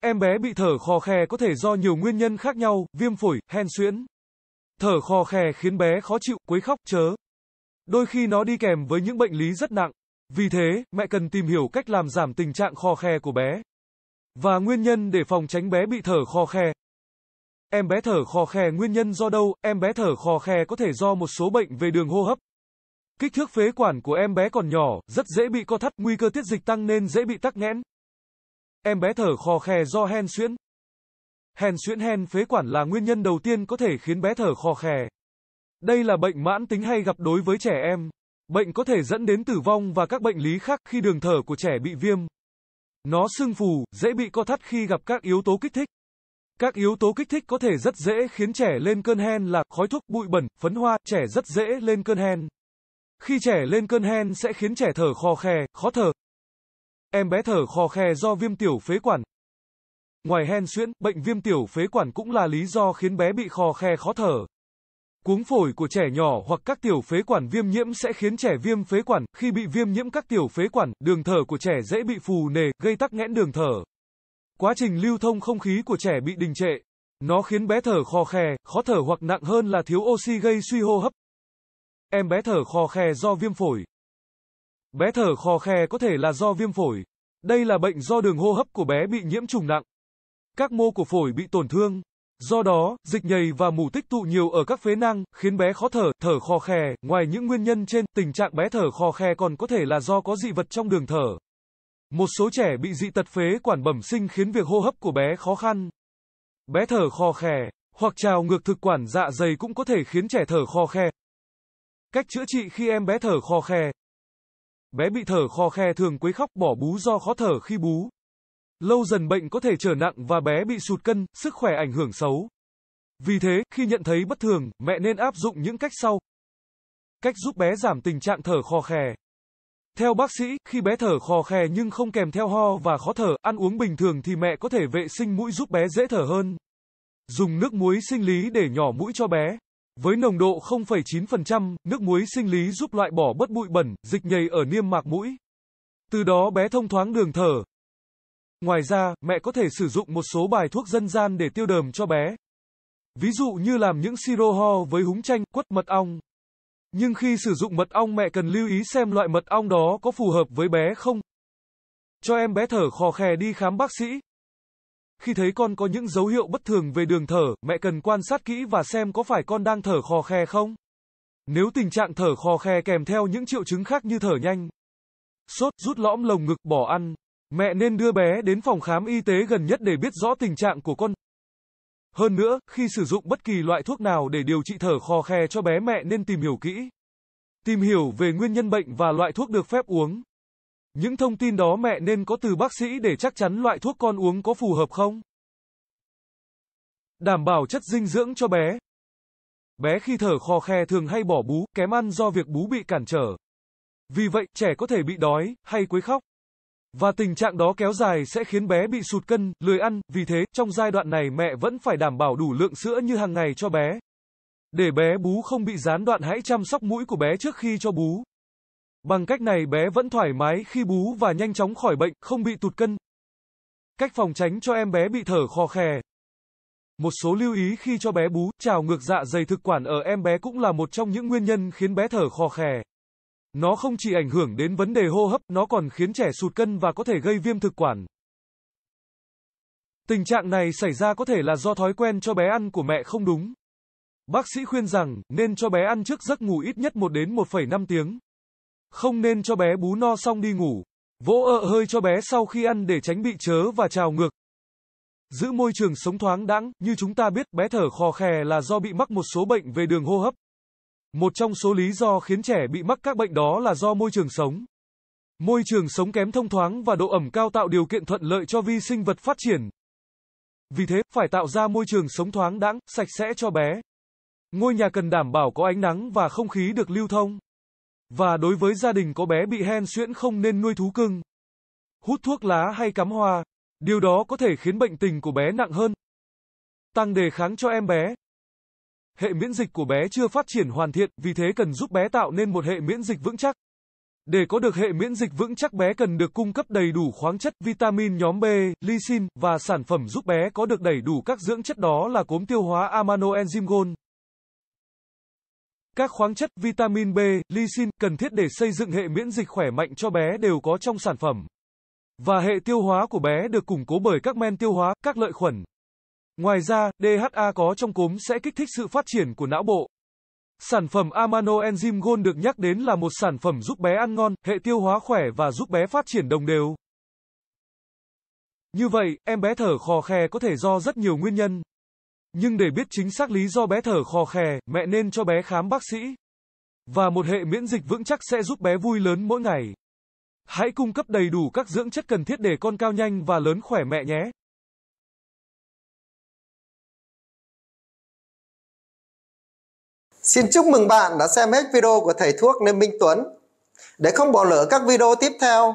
Em bé bị thở khò khè có thể do nhiều nguyên nhân khác nhau, viêm phổi, hen suyễn. Thở khò khè khiến bé khó chịu, quấy khóc, chớ. Đôi khi nó đi kèm với những bệnh lý rất nặng. Vì thế, mẹ cần tìm hiểu cách làm giảm tình trạng khò khè của bé. Và nguyên nhân để phòng tránh bé bị thở khò khè. Em bé thở khò khè nguyên nhân do đâu? Em bé thở khò khè có thể do một số bệnh về đường hô hấp, Kích thước phế quản của em bé còn nhỏ, rất dễ bị co thắt, nguy cơ tiết dịch tăng nên dễ bị tắc nghẽn. Em bé thở khò khè do hen suyễn. Hen suyễn hen phế quản là nguyên nhân đầu tiên có thể khiến bé thở khò khè. Đây là bệnh mãn tính hay gặp đối với trẻ em. Bệnh có thể dẫn đến tử vong và các bệnh lý khác khi đường thở của trẻ bị viêm. Nó sưng phù, dễ bị co thắt khi gặp các yếu tố kích thích. Các yếu tố kích thích có thể rất dễ khiến trẻ lên cơn hen là khói thuốc, bụi bẩn, phấn hoa, trẻ rất dễ lên cơn hen. Khi trẻ lên cơn hen sẽ khiến trẻ thở khò khe, khó thở. Em bé thở khò khe do viêm tiểu phế quản. Ngoài hen suyễn, bệnh viêm tiểu phế quản cũng là lý do khiến bé bị khò khe khó thở. Cuống phổi của trẻ nhỏ hoặc các tiểu phế quản viêm nhiễm sẽ khiến trẻ viêm phế quản, khi bị viêm nhiễm các tiểu phế quản, đường thở của trẻ dễ bị phù nề, gây tắc nghẽn đường thở. Quá trình lưu thông không khí của trẻ bị đình trệ. Nó khiến bé thở khò khè, khó thở hoặc nặng hơn là thiếu oxy gây suy hô hấp. Em bé thở khò khe do viêm phổi. Bé thở khò khe có thể là do viêm phổi. Đây là bệnh do đường hô hấp của bé bị nhiễm trùng nặng. Các mô của phổi bị tổn thương. Do đó, dịch nhầy và mù tích tụ nhiều ở các phế nang, khiến bé khó thở, thở khò khè. Ngoài những nguyên nhân trên, tình trạng bé thở khò khè còn có thể là do có dị vật trong đường thở. Một số trẻ bị dị tật phế quản bẩm sinh khiến việc hô hấp của bé khó khăn. Bé thở khò khè, hoặc trào ngược thực quản dạ dày cũng có thể khiến trẻ thở khò khè. Cách chữa trị khi em bé thở khò khe. Bé bị thở khò khe thường quấy khóc bỏ bú do khó thở khi bú. Lâu dần bệnh có thể trở nặng và bé bị sụt cân, sức khỏe ảnh hưởng xấu. Vì thế, khi nhận thấy bất thường, mẹ nên áp dụng những cách sau. Cách giúp bé giảm tình trạng thở khò khè. Theo bác sĩ, khi bé thở khò khè nhưng không kèm theo ho và khó thở, ăn uống bình thường thì mẹ có thể vệ sinh mũi giúp bé dễ thở hơn. Dùng nước muối sinh lý để nhỏ mũi cho bé. Với nồng độ 0,9%, nước muối sinh lý giúp loại bỏ bớt bụi bẩn, dịch nhầy ở niêm mạc mũi. Từ đó bé thông thoáng đường thở. Ngoài ra, mẹ có thể sử dụng một số bài thuốc dân gian để tiêu đờm cho bé. Ví dụ như làm những siro ho với húng chanh, quất mật ong. Nhưng khi sử dụng mật ong mẹ cần lưu ý xem loại mật ong đó có phù hợp với bé không. Cho em bé thở khò khè đi khám bác sĩ. Khi thấy con có những dấu hiệu bất thường về đường thở, mẹ cần quan sát kỹ và xem có phải con đang thở khò khe không. Nếu tình trạng thở khò khe kèm theo những triệu chứng khác như thở nhanh, sốt, rút lõm lồng ngực, bỏ ăn, mẹ nên đưa bé đến phòng khám y tế gần nhất để biết rõ tình trạng của con. Hơn nữa, khi sử dụng bất kỳ loại thuốc nào để điều trị thở khò khe cho bé mẹ nên tìm hiểu kỹ. Tìm hiểu về nguyên nhân bệnh và loại thuốc được phép uống. Những thông tin đó mẹ nên có từ bác sĩ để chắc chắn loại thuốc con uống có phù hợp không. Đảm bảo chất dinh dưỡng cho bé. Bé khi thở khò khe thường hay bỏ bú, kém ăn do việc bú bị cản trở. Vì vậy, trẻ có thể bị đói, hay quấy khóc. Và tình trạng đó kéo dài sẽ khiến bé bị sụt cân, lười ăn, vì thế, trong giai đoạn này mẹ vẫn phải đảm bảo đủ lượng sữa như hàng ngày cho bé. Để bé bú không bị gián đoạn hãy chăm sóc mũi của bé trước khi cho bú. Bằng cách này bé vẫn thoải mái khi bú và nhanh chóng khỏi bệnh, không bị tụt cân. Cách phòng tránh cho em bé bị thở khò khè. Một số lưu ý khi cho bé bú, trào ngược dạ dày thực quản ở em bé cũng là một trong những nguyên nhân khiến bé thở khò khè. Nó không chỉ ảnh hưởng đến vấn đề hô hấp, nó còn khiến trẻ sụt cân và có thể gây viêm thực quản. Tình trạng này xảy ra có thể là do thói quen cho bé ăn của mẹ không đúng. Bác sĩ khuyên rằng nên cho bé ăn trước giấc ngủ ít nhất 1 đến 1,5 tiếng. Không nên cho bé bú no xong đi ngủ. Vỗ ợ hơi cho bé sau khi ăn để tránh bị chớ và trào ngược. Giữ môi trường sống thoáng đãng, như chúng ta biết bé thở khò khè là do bị mắc một số bệnh về đường hô hấp. Một trong số lý do khiến trẻ bị mắc các bệnh đó là do môi trường sống. Môi trường sống kém thông thoáng và độ ẩm cao tạo điều kiện thuận lợi cho vi sinh vật phát triển. Vì thế, phải tạo ra môi trường sống thoáng đãng, sạch sẽ cho bé. Ngôi nhà cần đảm bảo có ánh nắng và không khí được lưu thông. Và đối với gia đình có bé bị hen suyễn không nên nuôi thú cưng, hút thuốc lá hay cắm hoa, điều đó có thể khiến bệnh tình của bé nặng hơn. Tăng đề kháng cho em bé. Hệ miễn dịch của bé chưa phát triển hoàn thiện, vì thế cần giúp bé tạo nên một hệ miễn dịch vững chắc. Để có được hệ miễn dịch vững chắc bé cần được cung cấp đầy đủ khoáng chất, vitamin nhóm B, lysine và sản phẩm giúp bé có được đầy đủ các dưỡng chất đó là cốm tiêu hóa enzyme gold. Các khoáng chất vitamin B, lysine cần thiết để xây dựng hệ miễn dịch khỏe mạnh cho bé đều có trong sản phẩm. Và hệ tiêu hóa của bé được củng cố bởi các men tiêu hóa, các lợi khuẩn. Ngoài ra, DHA có trong cốm sẽ kích thích sự phát triển của não bộ. Sản phẩm Amano Enzyme Gold được nhắc đến là một sản phẩm giúp bé ăn ngon, hệ tiêu hóa khỏe và giúp bé phát triển đồng đều. Như vậy, em bé thở khò khè có thể do rất nhiều nguyên nhân. Nhưng để biết chính xác lý do bé thở khò khè, mẹ nên cho bé khám bác sĩ. Và một hệ miễn dịch vững chắc sẽ giúp bé vui lớn mỗi ngày. Hãy cung cấp đầy đủ các dưỡng chất cần thiết để con cao nhanh và lớn khỏe mẹ nhé. Xin chúc mừng bạn đã xem hết video của thầy thuốc Lê Minh Tuấn. Để không bỏ lỡ các video tiếp theo,